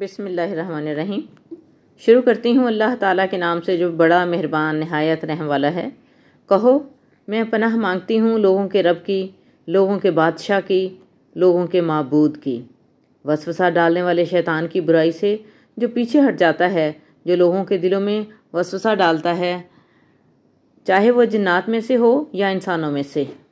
बिसमीम शुरू करती हूँ अल्लाह ताला के नाम से जो बड़ा मेहरबान नहायत रहम वाला है कहो मैं पनाह मांगती हूँ लोगों के रब की लोगों के बादशाह की लोगों के मबूद की वसवसा डालने वाले शैतान की बुराई से जो पीछे हट जाता है जो लोगों के दिलों में वसवसा डालता है चाहे वह जन्ात में से हो या इंसानों में से